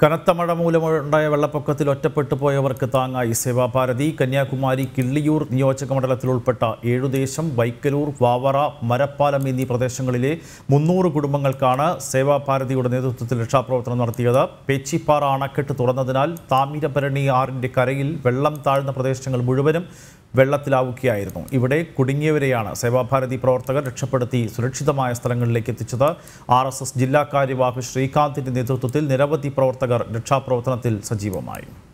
കനത്ത മഴ മൂലമുണ്ടായ വെള്ളപ്പൊക്കത്തിൽ ഒറ്റപ്പെട്ടു പോയവർക്ക് താങ്ങായി സേവാഭാരതി കന്യാകുമാരി കിള്ളിയൂർ നിയോജക മണ്ഡലത്തിൽ ഉൾപ്പെട്ട ഏഴുദേശം വൈക്കലൂർ വാവറ മരപ്പാലം എന്നീ പ്രദേശങ്ങളിലെ മുന്നൂറ് കുടുംബങ്ങൾക്കാണ് സേവാഭാരതിയുടെ നേതൃത്വത്തിൽ രക്ഷാപ്രവർത്തനം നടത്തിയത് പേച്ചിപ്പാറ അണക്കെട്ട് തുറന്നതിനാൽ താമിരഭരണി ആറിൻ്റെ കരയിൽ വെള്ളം താഴ്ന്ന പ്രദേശങ്ങൾ മുഴുവനും വെള്ളത്തിലാവുകയായിരുന്നു ഇവിടെ കുടുങ്ങിയവരെയാണ് സേവാഭാരതി പ്രവർത്തകർ രക്ഷപ്പെടുത്തി സുരക്ഷിതമായ സ്ഥലങ്ങളിലേക്ക് എത്തിച്ചത് ആർ എസ് എസ് ജില്ലാ കാര്യവാഹ് ശ്രീകാന്തിൻ്റെ നേതൃത്വത്തിൽ നിരവധി പ്രവർത്തകർ പ്രവർത്തകർ രക്ഷാപ്രവർത്തനത്തിൽ സജീവമായി